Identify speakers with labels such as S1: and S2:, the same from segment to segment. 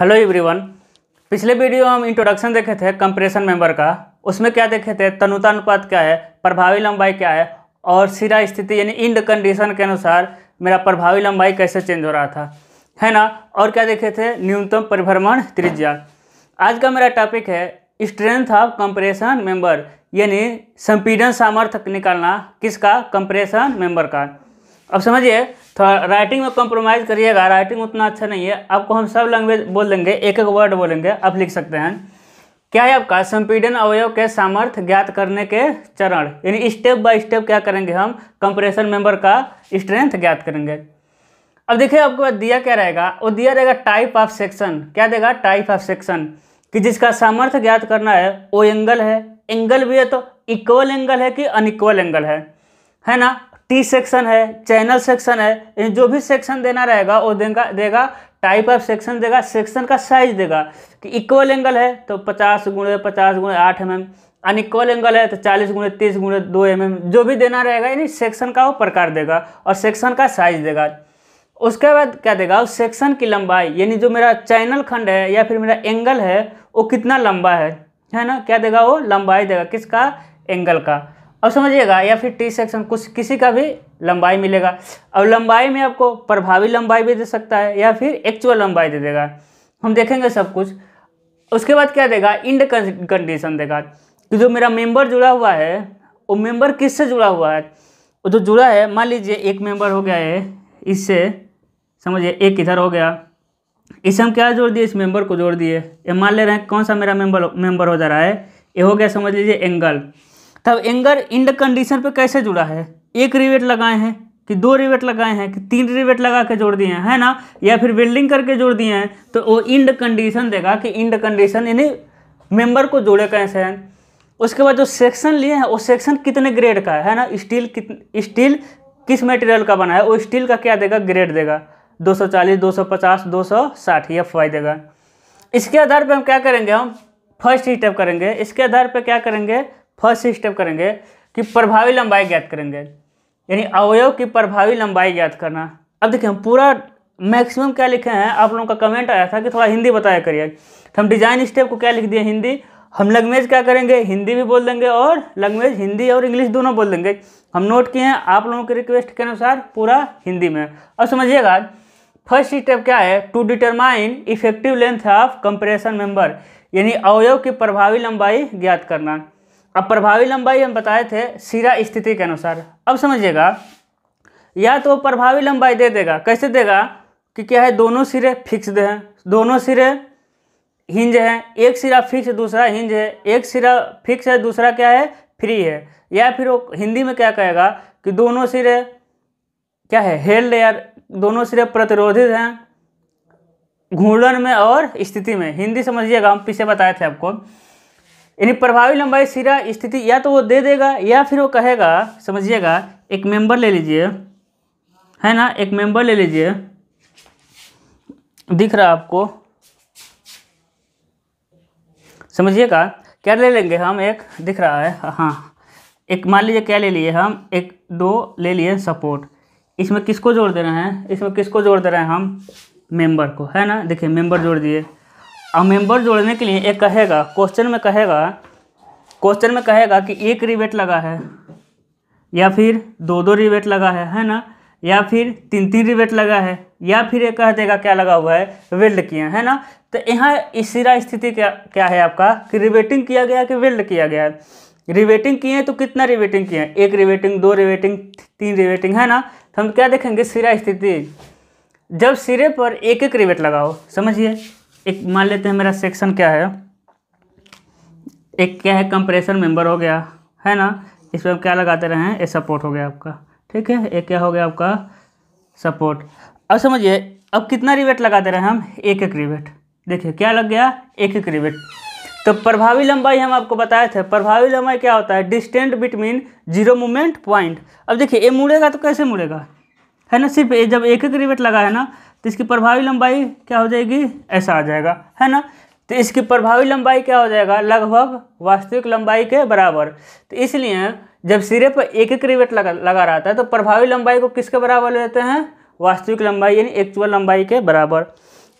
S1: hello everyone पिछले video हम introduction देखे थे कंप्रेशन मेंबर का उसमें क्या देखे थे तनुता अनुपात क्या है प्रभावी लंबाई क्या है और सिरा स्थिति यानी इंड कंडीशन के अनुसार मेरा प्रभावी लंबाई कैसे चेंज हो रहा था है ना और क्या देखे थे न्यूनतम परिभ्रमण त्रिज्या आज का मेरा टॉपिक है स्ट्रेंथ ऑफ कंप्रेशन मेंबर यानी संपीडन सामर्थ्य निकालना किसका कंप्रेशन मेंबर का अब समझिए राइटिंग तो में कॉम्प्रोमाइज़ करिएगा राइटिंग उतना अच्छा नहीं है आपको हम सब लैंग्वेज बोल देंगे एक एक वर्ड बोलेंगे आप लिख सकते हैं क्या है आपका संपीडन अवयव के सामर्थ्य ज्ञात करने के चरण यानी स्टेप बाय स्टेप क्या करेंगे हम कंप्रेशन मेंबर का स्ट्रेंथ ज्ञात करेंगे अब देखिए आपके पास दिया क्या रहेगा वो दिया रहेगा टाइप ऑफ सेक्शन क्या देगा टाइप ऑफ सेक्शन कि जिसका सामर्थ्य ज्ञात करना है वो एंगल है एंगल भी है तो इक्वल एंगल है कि अनइक्वल एंगल है है ना टी सेक्शन है चैनल सेक्शन है जो भी सेक्शन देना रहेगा वो देगा देगा टाइप ऑफ सेक्शन देगा सेक्शन का साइज देगा कि इक्वल एंगल है तो पचास गुणे पचास गुणे आठ एम एम अनइक्वल एंगल है तो चालीस गुणे तीस गुणे दो एम एम जो भी देना रहेगा यानी सेक्शन का वो प्रकार देगा और सेक्शन का साइज देगा उसके बाद क्या देगा उस सेक्शन की लंबाई यानी जो मेरा चैनल खंड है या फिर मेरा एंगल है वो कितना लंबा है है ना क्या देगा वो लंबाई देगा किसका एंगल का अब समझिएगा या फिर टी सेक्शन कुछ किसी का भी लंबाई मिलेगा अब लंबाई में आपको प्रभावी लंबाई भी दे सकता है या फिर एक्चुअल लंबाई दे देगा हम देखेंगे सब कुछ उसके बाद क्या देगा इंड कंडीशन देगा कि जो मेरा मेंबर जुड़ा हुआ है वो मेंबर किससे जुड़ा हुआ है वो जो जुड़ा है मान लीजिए एक मेंबर हो गया है इससे समझिए एक इधर हो गया इसे हम क्या जोड़ दिए इस मेंबर को जोड़ दिए ये मान ले रहे हैं कौन सा मेरा मेंबर मेंबर हो जा रहा है ये हो गया समझ लीजिए एंगल तब एंगर इंड कंडीशन पे कैसे जुड़ा है एक रिवेट लगाए हैं कि दो रिवेट लगाए हैं कि तीन रिवेट लगा के जोड़ दिए हैं है ना या फिर वेल्डिंग करके जोड़ दिए हैं तो वो इंड कंडीशन देगा कि इंड कंडीशन यानी मेंबर को जोड़े कैसे हैं उसके बाद जो सेक्शन लिए हैं वो सेक्शन कितने ग्रेड का है, ना स्टील कित स्टील किस मटेरियल का बना है वो स्टील का क्या देगा ग्रेड देगा 240, 250, 260 ये फाई देगा इसके आधार पर हम क्या करेंगे हम फर्स्ट स्टेप करेंगे इसके आधार पर क्या करेंगे फर्स्ट स्टेप करेंगे कि प्रभावी लंबाई ज्ञात करेंगे यानी अवयव की प्रभावी लंबाई ज्ञात करना अब देखिए हम पूरा मैक्सिमम क्या लिखे हैं आप लोगों का कमेंट आया था कि थोड़ा हिंदी बताया करिए तो हम डिजाइन स्टेप को क्या लिख दिए हिंदी हम लैंग्वेज क्या करेंगे हिंदी भी बोल देंगे और लैंग्वेज हिंदी और इंग्लिश दोनों बोल देंगे हम नोट किए हैं आप लोगों के रिक्वेस्ट के अनुसार पूरा हिंदी में अब समझिएगा फर्स्ट स्टेप क्या है to determine effective length of compression member यानी अवयव की प्रभावी लंबाई ज्ञात करना अब प्रभावी लंबाई हम बताए थे सिरा स्थिति के अनुसार अब समझिएगा या तो प्रभावी लंबाई दे देगा कैसे देगा कि क्या है दोनों सिरे फिक्सड हैं दोनों सिरे हिंज हैं एक सिरा फिक्स दूसरा हिंज है एक सिरा फिक्स है दूसरा क्या है फ्री है या फिर वो हिंदी में क्या कहेगा कि दोनों सिरे क्या है हेल्ड या दोनों सिरे प्रतिरोधित हैं घूर्णन में और स्थिति में हिंदी समझिएगा हम पीछे बताए थे आपको यानी प्रभावी लंबाई सिरा स्थिति या तो वो दे देगा या फिर वो कहेगा समझिएगा एक मेंबर ले लीजिए है ना एक मेंबर ले लीजिए दिख रहा आपको समझिएगा क्या ले लेंगे हम एक दिख रहा है हाँ एक मान लीजिए क्या ले लिए हम एक दो ले लिए सपोर्ट इसमें किसको जोड़ दे रहे हैं इसमें किसको जोड़ दे रहे हैं हम मेंबर को है ना देखिए मेंबर जोड़ दिए अब मेंबर जोड़ने के लिए एक कहेगा क्वेश्चन में कहेगा क्वेश्चन में कहेगा कि एक रिबेट लगा है या फिर दो दो रिबेट लगा है है ना या फिर तीन तीन रिबेट लगा है या फिर ये कह देगा क्या लगा हुआ है वेल्ड किया है ना तो यहाँ इस सिरा स्थिति क्या क्या है आपका कि रिवेटिंग किया गया कि वेल्ड किया गया है रिबेटिंग किए तो कितना रिवेटिंग किए एक रिवेटिंग दो रिवेटिंग तीन रिवेटिंग है ना तो हम क्या देखेंगे सिरा स्थिति जब सिरे पर एक एक रिवेट लगाओ समझिए एक मान लेते हैं मेरा सेक्शन क्या है एक क्या है कंप्रेशन मेंबर हो गया है ना इसमें हम क्या लगाते रहे हैं ए सपोर्ट हो गया आपका ठीक है एक क्या हो गया आपका सपोर्ट अब समझिए अब कितना रिवेट लगाते रहे हम एक एक रिवेट देखिए क्या लग गया एक एक रिवेट तो प्रभावी लंबाई हम आपको बताए थे प्रभावी लंबाई क्या होता है distant between zero movement point अब देखिए ये मुड़ेगा तो कैसे मुड़ेगा है ना सिर्फ ये जब एक एक रिवेट लगा है ना तो इसकी प्रभावी लंबाई क्या हो जाएगी ऐसा आ जाएगा है ना तो इसकी प्रभावी लंबाई क्या हो जाएगा लगभग वास्तविक लंबाई के बराबर तो इसलिए जब सिरे पर एक एक रिवेट लगा लगा रहता है तो प्रभावी लंबाई को किसके बराबर लेते हैं वास्तविक लंबाई यानी एक्चुअल लंबाई के बराबर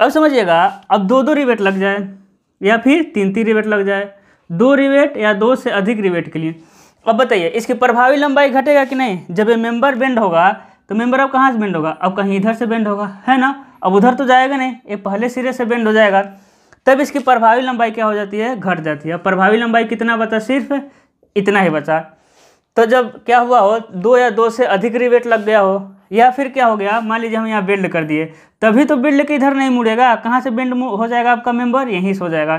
S1: अब समझिएगा अब दो दो रिवेट लग जाए या फिर तीन तीन रिवेट लग जाए दो रिवेट या दो से अधिक रिवेट के लिए अब बताइए इसकी प्रभावी लंबाई घटेगा कि नहीं जब ये मेम्बर बेंड होगा तो मेम्बर अब कहाँ से बेंड होगा अब कहीं इधर से बेंड होगा है ना अब उधर तो जाएगा नहीं ये पहले सिरे से बेंड हो जाएगा तब इसकी प्रभावी लंबाई क्या हो जाती है घट जाती है प्रभावी लंबाई कितना बचा सिर्फ इतना ही बचा तो जब क्या हुआ हो दो या दो से अधिक रिवेट लग गया हो या फिर क्या हो गया मान लीजिए हम यहाँ बेंड कर दिए तभी तो बिल्ड के इधर नहीं मुड़ेगा कहाँ से बेंड हो जाएगा आपका मेंबर यहीं से हो जाएगा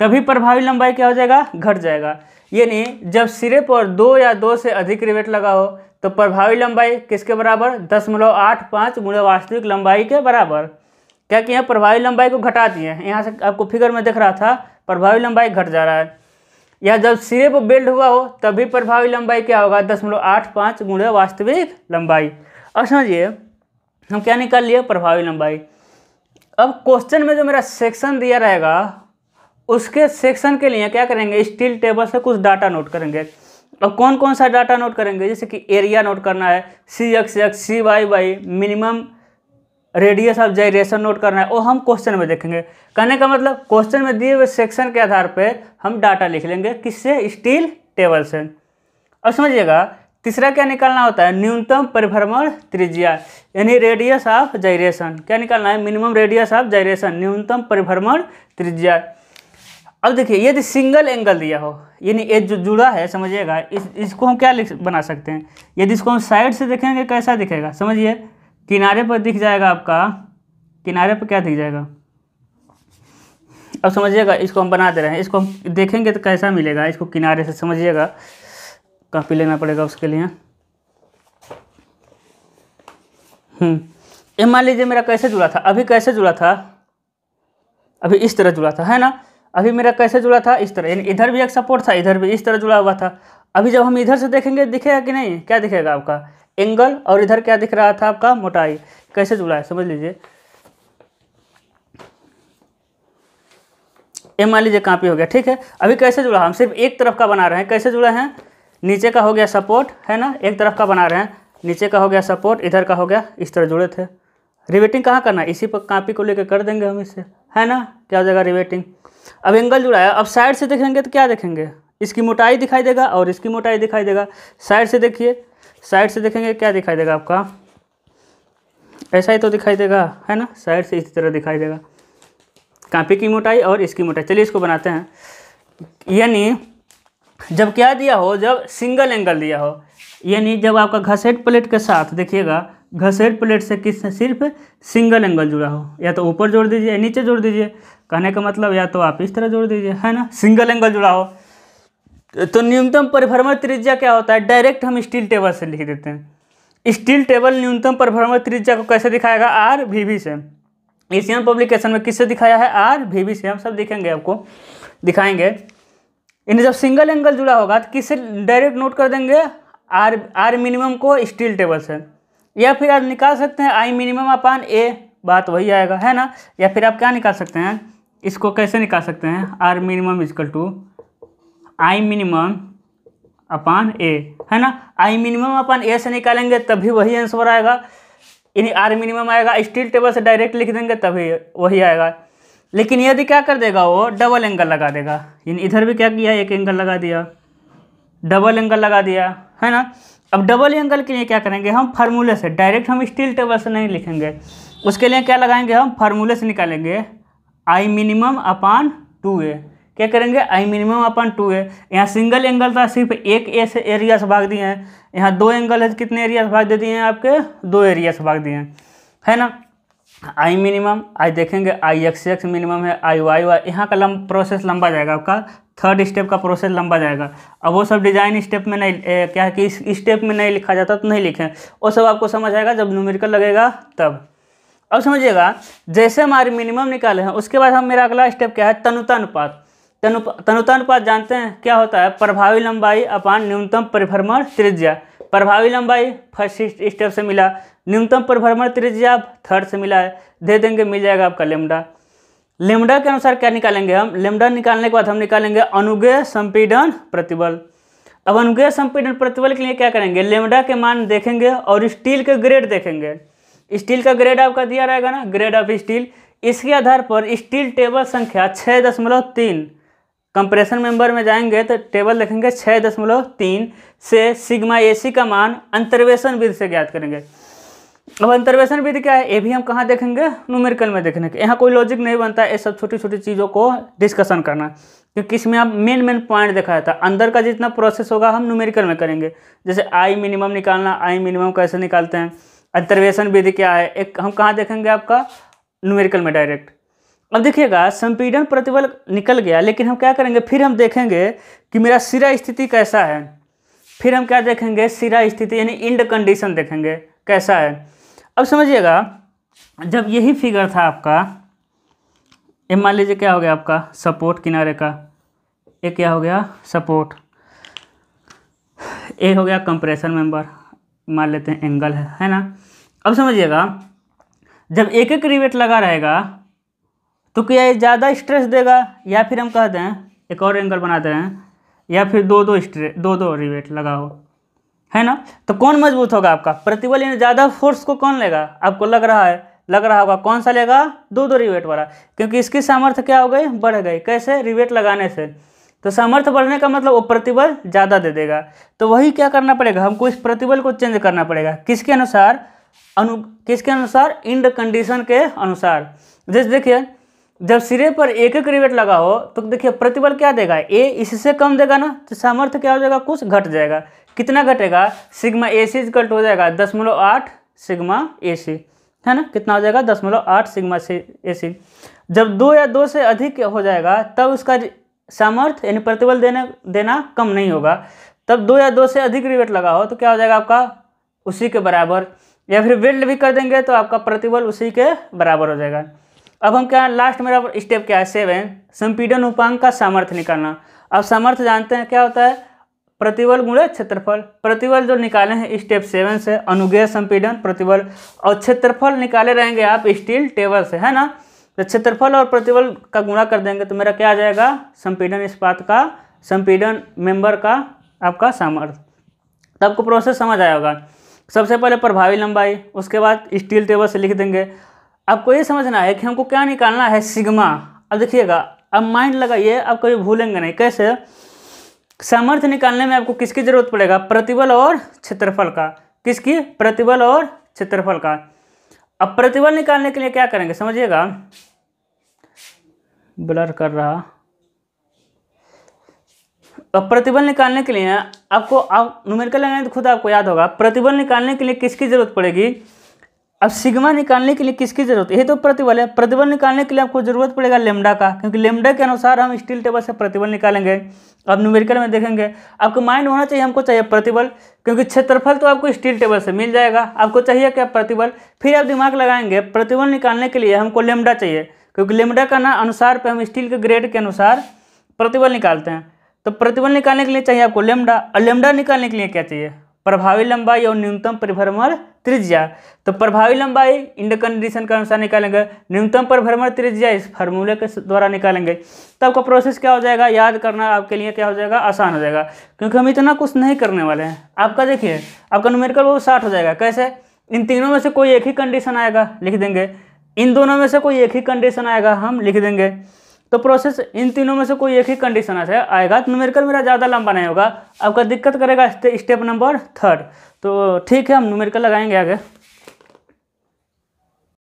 S1: तभी प्रभावी लंबाई क्या हो जाएगा घट जाएगा यानी जब सिरे पर दो या दो से अधिक रिवेट लगा हो तो प्रभावी लंबाई किसके बराबर दशमलव आठ पाँच गुणे वास्तविक लंबाई के बराबर क्या किया प्रभावी लंबाई को घटा दिए यहाँ से आपको फिगर में दिख रहा था प्रभावी लंबाई घट जा रहा है यह जब सिरे पर बेल्ड हुआ हो तभी प्रभावी लंबाई क्या होगा दशमलव आठ पाँच गुणे वास्तविक लंबाई अब समझिए हम क्या निकाल लिए प्रभावी लंबाई अब क्वेश्चन में जो मेरा सेक्शन दिया रहेगा उसके सेक्शन के लिए क्या करेंगे स्टील टेबल से कुछ डाटा नोट करेंगे अब कौन कौन सा डाटा नोट करेंगे जैसे कि एरिया नोट करना है C X X C Y Y minimum radius of gyration note करना है वो हम क्वेश्चन में देखेंगे कहने का मतलब क्वेश्चन में दिए हुए सेक्शन के आधार पर हम डाटा लिख लेंगे किससे स्टील टेबल से अब समझिएगा तीसरा क्या निकालना होता है न्यूनतम परिभ्रमण त्रिज्या यानी रेडियस ऑफ जायरेशन क्या निकालना है मिनिमम रेडियस ऑफ जायरेशन न्यूनतम परिभ्रमण त्रिज्या अब देखिए यदि सिंगल एंगल दिया हो यानी ये जो जुड़ा है समझिएगा इस इसको हम क्या लिख बना सकते हैं यदि इसको हम साइड से देखेंगे कैसा दिखेगा समझिए किनारे पर दिख जाएगा आपका किनारे पर क्या दिख जाएगा अब समझिएगा इसको हम बना दे रहे हैं इसको हम देखेंगे तो कैसा मिलेगा इसको किनारे से समझिएगा कापी लेना पड़ेगा उसके लिए हम्म, ये मान लीजिए मेरा कैसे जुड़ा था अभी कैसे जुड़ा था अभी इस तरह जुड़ा था है ना अभी मेरा कैसे जुड़ा था इस तरह यानी इधर भी एक सपोर्ट था इधर भी इस तरह जुड़ा हुआ था अभी जब हम इधर से देखेंगे दिखेगा कि नहीं क्या दिखेगा आपका एंगल और इधर क्या दिख रहा था आपका मोटाई कैसे जुड़ा है समझ लीजिए ये मान लीजिए कापी हो गया ठीक है अभी कैसे जुड़ा हम सिर्फ एक तरफ का बना रहे हैं कैसे जुड़े हैं नीचे का हो गया सपोर्ट है ना एक तरफ का बना रहे हैं नीचे का हो गया सपोर्ट इधर का हो गया इस तरह जुड़े थे रिवेटिंग कहाँ करना है इसी पर कापी को लेकर कर देंगे हम इसे है ना क्या हो जाएगा रिवेटिंग अब एंगल जुड़ाया अब साइड से देखेंगे तो क्या देखेंगे इसकी मोटाई दिखाई देगा और इसकी मोटाई दिखाई देगा साइड से देखिए साइड से देखेंगे क्या दिखाई देगा आपका ऐसा ही तो दिखाई देगा है ना साइड से इसी तरह दिखाई देगा कापी की मोटाई और इसकी मोटाई चलिए इसको बनाते हैं यानी जब क्या दिया हो जब सिंगल एंगल दिया हो यानी जब आपका घसेट प्लेट के साथ देखिएगा घसेट प्लेट से किस सिर्फ सिंगल एंगल जुड़ा हो या तो ऊपर जोड़ दीजिए या नीचे जोड़ दीजिए कहने का मतलब या तो आप इस तरह जोड़ दीजिए है ना सिंगल एंगल जुड़ा हो तो न्यूनतम परिभ्रमण त्रिज्या क्या होता है डायरेक्ट हम स्टील टेबल से लिख देते हैं स्टील टेबल न्यूनतम परिभ्रमण त्रिज्या को कैसे दिखाएगा आर वी वी से एशियन पब्लिकेशन में किससे दिखाया है आर वी वी से हम सब दिखेंगे आपको दिखाएंगे इन्हें जब सिंगल एंगल जुड़ा होगा तो किससे डायरेक्ट नोट कर देंगे आर आर मिनिमम को स्टील टेबल से या फिर आप निकाल सकते हैं आई मिनिमम अपान ए बात वही आएगा है ना या फिर आप क्या निकाल सकते हैं इसको कैसे निकाल सकते हैं R minimum equal to I minimum upon A है ना आई मिनिमम अपान ए से निकालेंगे तभी वही आंसर आएगा यानी आर मिनिमम आएगा स्टील टेबल से डायरेक्ट लिख देंगे तभी वही आएगा लेकिन यदि क्या कर देगा वो डबल एंगल लगा देगा यानी इधर भी क्या किया एक एंगल लगा दिया डबल एंगल लगा दिया है ना अब डबल एंगल के लिए क्या करेंगे हम फार्मूले से डायरेक्ट हम स्टील टेबल से नहीं लिखेंगे उसके लिए क्या लगाएंगे हम फार्मूले से निकालेंगे आई मिनिमम अपान टू ए क्या करेंगे आई मिनिमम अपन टू ए यहाँ सिंगल एंगल था सिर्फ एक ए से एरिया से भाग दिए हैं यहाँ दो एंगल है कितने एरिया से भाग दे दिए हैं आपके दो एरिया से भाग दिए हैं है ना आई मिनिमम आई देखेंगे आई एक्स एक्स मिनिमम है आई वाई वाई यहाँ का लम प्रोसेस लंबा जाएगा आपका थर्ड स्टेप का प्रोसेस लंबा जाएगा अब वो सब डिज़ाइन स्टेप में नहीं ए, क्या है कि इस स्टेप में नहीं लिखा जाता तो नहीं लिखें वो सब आपको समझ आएगा जब न्यूमेरिकल लगेगा तब अब समझिएगा जैसे हमारे मिनिमम निकाले हैं उसके बाद हम मेरा अगला स्टेप क्या है तनुतानुपात तनु तनुतानुपात जानते हैं क्या होता है प्रभावी लंबाई अपान न्यूनतम परिभ्रमण त्रिज्या प्रभावी लंबाई फर्स्ट स्टेप से मिला न्यूनतम परिभ्रमण त्रिज्या थर्ड से मिला है दे देंगे मिल जाएगा आपका लेमडा लेमडा के अनुसार क्या निकालेंगे हम लेमडा निकालने के बाद हम निकालेंगे अनुगे संपीडन प्रतिबल अब अनुगे संपीडन प्रतिबल के लिए क्या करेंगे लेमडा के मान देखेंगे और स्टील के ग्रेड देखेंगे स्टील का ग्रेड आपका दिया रहेगा ना ग्रेड ऑफ स्टील इसके आधार पर स्टील टेबल संख्या छः दशमलव तीन कंप्रेशन मेंबर में जाएंगे तो टेबल देखेंगे छः दशमलव तीन से सिग्मा एसी का मान अंतर्वेशन विधि से ज्ञात करेंगे अब अंतर्वेशन विधि क्या है ये भी हम कहाँ देखेंगे न्यूमेरिकल में देखने के यहाँ कोई लॉजिक नहीं बनता है ये सब छोटी छोटी चीज़ों को डिस्कशन करना क्योंकि इसमें आप मेन मेन पॉइंट दिखाया था अंदर का जितना प्रोसेस होगा हम न्यूमेरिकल में करेंगे जैसे आई मिनिमम निकालना आई मिनिमम कैसे निकालते हैं अंतर्वेशन विधि क्या है एक हम कहाँ देखेंगे आपका न्यूमेरिकल में डायरेक्ट अब देखिएगा संपीडन प्रतिबल निकल गया लेकिन हम क्या करेंगे फिर हम देखेंगे कि मेरा सिरा स्थिति कैसा है फिर हम क्या देखेंगे सिरा स्थिति यानी इंड कंडीशन देखेंगे कैसा है अब समझिएगा जब यही फिगर था आपका ये मान लीजिए क्या हो गया आपका सपोर्ट किनारे का ये क्या हो गया सपोर्ट ए हो गया कंप्रेशन मेंबर मान लेते हैं एंगल है है ना अब समझिएगा जब एक एक रिवेट लगा रहेगा तो क्या ये ज़्यादा स्ट्रेस देगा या फिर हम कहते हैं एक और एंगल बनाते हैं या फिर दो दो स्ट्रे दो दो रिवेट लगाओ है ना तो कौन मजबूत होगा आपका प्रतिबल यानी ज़्यादा फोर्स को कौन लेगा आपको लग रहा है लग रहा होगा कौन सा लेगा दो दो रिवेट वाला क्योंकि इसकी सामर्थ्य क्या हो गई बढ़ गई कैसे रिवेट लगाने से तो सामर्थ्य बढ़ने का मतलब वो प्रतिबल ज़्यादा दे देगा तो वही क्या करना पड़ेगा हमको इस प्रतिबल को चेंज करना पड़ेगा किसके अनुसार अनु किसके अनुसार इंड कंडीशन के अनुसार जैसे देखिए जब सिरे पर एक एक रिवेट लगा हो तो देखिए प्रतिबल क्या देगा ए इससे कम देगा ना तो सामर्थ्य क्या हो जाएगा कुछ घट जाएगा कितना घटेगा सिग्मा ए सी इजकल्ट हो जाएगा दशमलव आठ सिग्मा ए सी है ना कितना हो जाएगा दशमलव आठ सिग्मा सी ए सी जब दो या दो से अधिक हो जाएगा तब उसका सामर्थ्य यानी प्रतिबल देने देना कम नहीं होगा तब दो या दो से अधिक रिवेट लगा हो तो क्या हो जाएगा आपका उसी के बराबर या फिर वेल्ड भी कर देंगे तो आपका प्रतिबल उसी के बराबर हो जाएगा अब हम क्या लास्ट मेरा स्टेप क्या है सेवन संपीडन उपांग का सामर्थ्य निकालना अब सामर्थ्य जानते हैं क्या होता है प्रतिबल गुणे क्षेत्रफल प्रतिबल जो निकाले हैं स्टेप सेवन से अनुगेय संपीडन प्रतिबल और क्षेत्रफल निकाले रहेंगे आप स्टील टेबल से है ना तो क्षेत्रफल और प्रतिबल का गुणा कर देंगे तो मेरा क्या आ जाएगा संपीडन इस्पात का संपीडन मेंबर का आपका सामर्थ्य तो आपको प्रोसेस समझ आया होगा सबसे पहले प्रभावी लंबाई उसके बाद स्टील टेबल से लिख देंगे आपको ये समझना है कि हमको क्या निकालना है सिग्मा अब देखिएगा अब माइंड लगाइए आप कभी भूलेंगे नहीं कैसे सामर्थ्य निकालने में आपको किसकी ज़रूरत पड़ेगा प्रतिबल और क्षेत्रफल का किसकी प्रतिबल और क्षेत्रफल का अब प्रतिबल निकालने के लिए क्या करेंगे समझिएगा ब्लर कर रहा अब प्रतिबल निकालने के लिए आपको आप न्यूमेरिकल लगाएंगे तो खुद आपको याद होगा प्रतिबल निकालने के लिए किसकी ज़रूरत पड़ेगी अब सिग्मा निकालने के लिए किसकी जरूरत है तो प्रतिबल है प्रतिबल निकालने के लिए आपको जरूरत पड़ेगा लेमडा का क्योंकि लेमडा के अनुसार हम स्टील टेबल से प्रतिबल निकालेंगे अब न्यूमेरिकल में देखेंगे आपको माइंड होना चाहिए हमको चाहिए प्रतिबल क्योंकि क्षेत्रफल तो आपको स्टील टेबल से मिल जाएगा आपको चाहिए क्या प्रतिबल फिर आप दिमाग लगाएंगे प्रतिबल निकालने के लिए हमको लेमडा चाहिए क्योंकि लेमडा का ना अनुसार पर हम स्टील के ग्रेड के अनुसार प्रतिबल निकालते हैं तो प्रतिबल निकालने के लिए चाहिए आपको लेमडा और लेमडा निकालने के लिए क्या चाहिए प्रभावी लंबाई और न्यूनतम परिभ्रमण त्रिज्या तो प्रभावी लंबाई इंड कंडीशन के अनुसार निकालेंगे न्यूनतम परिभ्रमण त्रिज्या इस फार्मूले के द्वारा निकालेंगे तो आपका प्रोसेस क्या हो जाएगा याद करना आपके लिए क्या हो जाएगा आसान हो जाएगा क्योंकि हम इतना कुछ नहीं करने वाले हैं आपका देखिए आपका न्यूमेरिकल वो साठ हो जाएगा कैसे इन तीनों में से कोई एक ही कंडीशन आएगा लिख देंगे इन दोनों में से कोई एक ही कंडीशन आएगा हम लिख देंगे तो प्रोसेस इन तीनों में से कोई एक ही कंडीशन आ आएगा तो न्यूमेरिकल मेरा ज़्यादा लंबा नहीं होगा आपका दिक्कत करेगा स्टेप नंबर थर्ड तो ठीक है हम न्यूमेरिकल लगाएंगे आगे